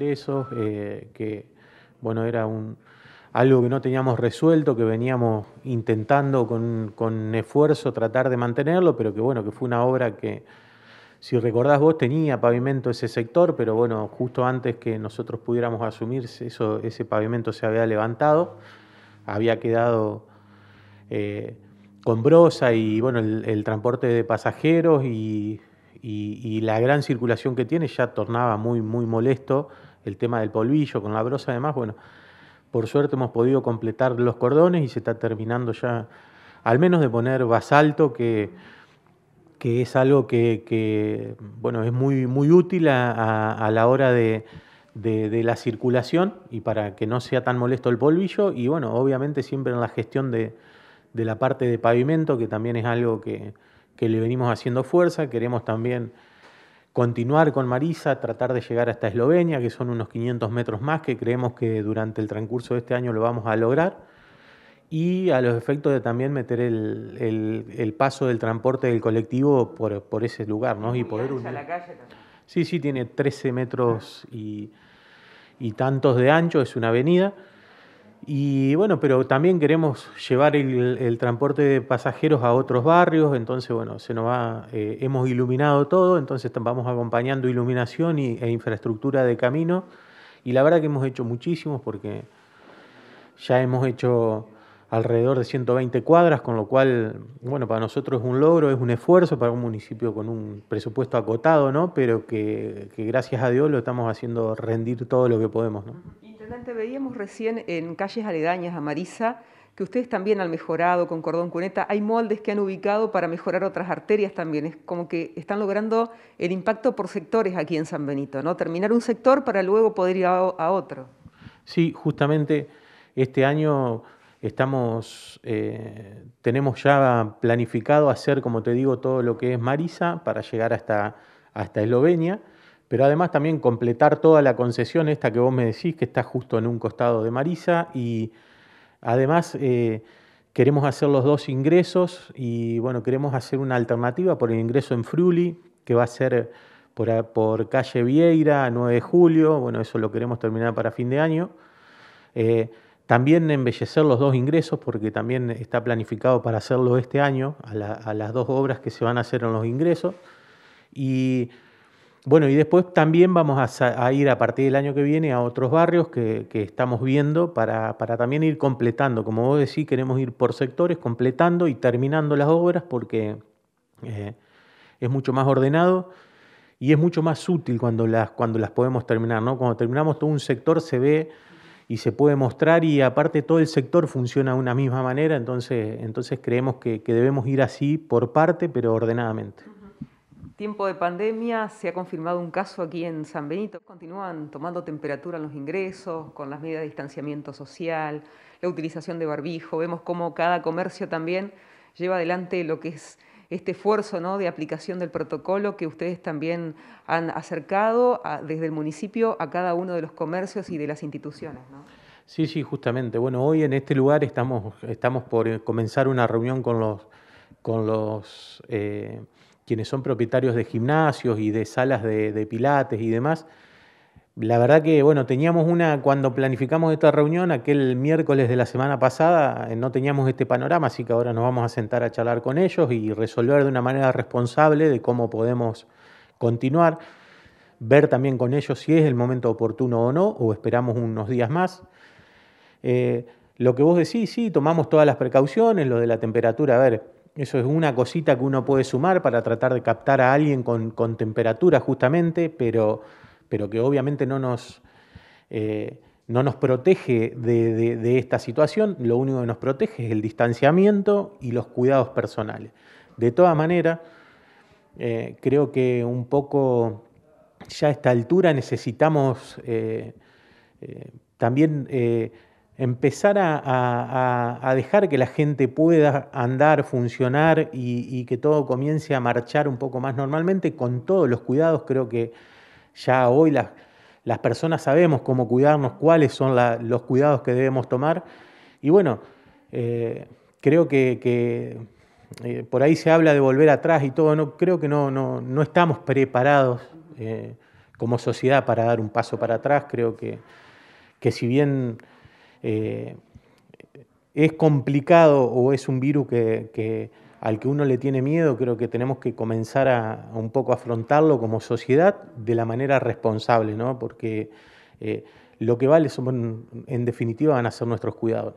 Eh, que bueno, era un, algo que no teníamos resuelto, que veníamos intentando con, esfuerzo tratar de mantenerlo, pero que bueno, que fue una obra que, si recordás vos, tenía pavimento ese sector, pero bueno, justo antes que nosotros pudiéramos asumirse eso, ese pavimento se había levantado, había quedado... Eh, con brosa y bueno, el, transporte de pasajeros y, la gran circulación que tiene ya tornaba muy, muy molesto el tema del polvillo con la brosa, además, bueno, por suerte hemos podido completar los cordones y se está terminando ya, al menos de poner basalto, que, que es algo que, bueno, es muy, muy útil a, la hora de, la circulación y para que no sea tan molesto el polvillo y bueno, obviamente siempre en la gestión de, la parte de pavimento, que también es algo que, que le venimos haciendo fuerza, queremos también continuar con Marisa, tratar de llegar hasta Eslovenia, que son unos 500 metros más, que creemos que durante el transcurso de este año lo vamos a lograr, y a los efectos de también meter el, paso del transporte del colectivo por, ese lugar, ¿no? Y poder La calle sí, sí, tiene 13 metros y tantos de ancho, es una avenida. Y bueno, pero también queremos llevar el, transporte de pasajeros a otros barrios, entonces bueno, se nos va, eh, hemos iluminado todo, entonces vamos acompañando iluminación e infraestructura de camino. Y la verdad que hemos hecho muchísimos porque ya hemos hecho alrededor de 120 cuadras, con lo cual, bueno, para nosotros es un logro, es un esfuerzo para un municipio con un presupuesto acotado, ¿no? Pero que gracias a Dios lo estamos haciendo rendir todo lo que podemos, ¿no? veíamos recién en calles aledañas a Marisa que ustedes también han mejorado con cordón cuneta. Hay moldes que han ubicado para mejorar otras arterias también. Es como que están logrando el impacto por sectores aquí en San Benito, ¿no? Terminar un sector para luego poder ir a, otro. Sí, justamente este año estamos, eh, tenemos ya planificado hacer, como te digo, todo lo que es Marisa para llegar hasta, hasta Eslovenia pero además también completar toda la concesión esta que vos me decís, que está justo en un costado de Marisa, y además eh, queremos hacer los dos ingresos y bueno, queremos hacer una alternativa por el ingreso en Fruli, que va a ser por, calle Vieira, 9 de julio, bueno, eso lo queremos terminar para fin de año. Eh, también embellecer los dos ingresos, porque también está planificado para hacerlo este año, a, a las dos obras que se van a hacer en los ingresos. Y bueno, y después también vamos a, ir a partir del año que viene a otros barrios que, estamos viendo para, también ir completando. Como vos decís, queremos ir por sectores, completando y terminando las obras porque eh, es mucho más ordenado y es mucho más útil cuando las, cuando las podemos terminar. ¿no? Cuando terminamos todo un sector se ve y se puede mostrar y aparte todo el sector funciona de una misma manera, entonces, entonces creemos que debemos ir así por parte, pero ordenadamente tiempo de pandemia se ha confirmado un caso aquí en San Benito. Continúan tomando temperatura en los ingresos, con las medidas de distanciamiento social, la utilización de barbijo. Vemos cómo cada comercio también lleva adelante lo que es este esfuerzo ¿no? de aplicación del protocolo que ustedes también han acercado desde el municipio a cada uno de los comercios y de las instituciones. Sí, sí, justamente. Bueno, hoy en este lugar estamos, estamos por comenzar una reunión con los, con los eh, quienes son propietarios de gimnasios y de salas de, pilates y demás, la verdad que, bueno, teníamos una, cuando planificamos esta reunión, aquel miércoles de la semana pasada, eh, no teníamos este panorama, así que ahora nos vamos a sentar a charlar con ellos y resolver de una manera responsable de cómo podemos continuar, ver también con ellos si es el momento oportuno o no, o esperamos unos días más. Eh, lo que vos decís, sí, tomamos todas las precauciones, lo de la temperatura, a ver, eso es una cosita que uno puede sumar para tratar de captar a alguien con, temperatura justamente, pero, pero que obviamente no nos, eh, no nos protege de, esta situación, lo único que nos protege es el distanciamiento y los cuidados personales. De todas maneras, eh, creo que un poco ya a esta altura necesitamos eh, también empezar a, dejar que la gente pueda andar, funcionar y, que todo comience a marchar un poco más normalmente con todos los cuidados. Creo que ya hoy las, las personas sabemos cómo cuidarnos, cuáles son los cuidados que debemos tomar. Y bueno, eh, creo que, eh, por ahí se habla de volver atrás y todo. No, creo que no, no, estamos preparados eh, como sociedad para dar un paso para atrás. Creo que, que si bien eh, es complicado o es un virus que, al que uno le tiene miedo, creo que tenemos que comenzar a, un poco afrontarlo como sociedad de la manera responsable, porque eh, lo que vale son, en definitiva van a ser nuestros cuidados.